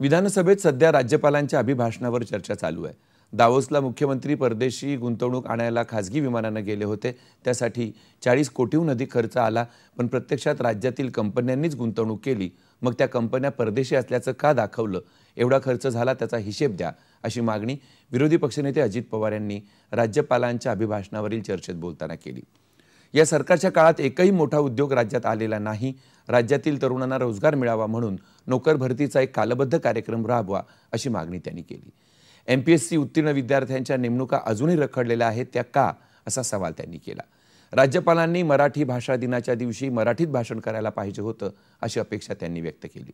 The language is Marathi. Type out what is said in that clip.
विधानसभेत सध्या राज्यपालांच्या अभिभाषणावर चर्चा चालू आहे दावोसला मुख्यमंत्री परदेशी गुंतवणूक आणायला खाजगी विमानानं गेले होते त्यासाठी चाळीस कोटीहून अधिक खर्च आला पण प्रत्यक्षात राज्यातील कंपन्यांनीच गुंतवणूक केली मग त्या कंपन्या परदेशी असल्याचं का दाखवलं एवढा खर्च झाला त्याचा हिशेब द्या अशी मागणी विरोधी पक्षनेते अजित पवार यांनी राज्यपालांच्या अभिभाषणावरील चर्चेत बोलताना केली या सरकारच्या काळात एकही मोठा उद्योग राज्यात आलेला नाही राज्यातील तरुणांना रोजगार मिळावा म्हणून नोकर भरतीचा एक कालबद्ध कार्यक्रम राबवा अशी मागणी त्यांनी केली एम पी एस सी उत्तीर्ण विद्यार्थ्यांच्या नेमणुका अजूनही रखडलेल्या आहेत त्या का असा सवाल त्यांनी केला राज्यपालांनी मराठी भाषा दिनाच्या दिवशी मराठीत भाषण करायला पाहिजे होतं अशी अपेक्षा त्यांनी व्यक्त केली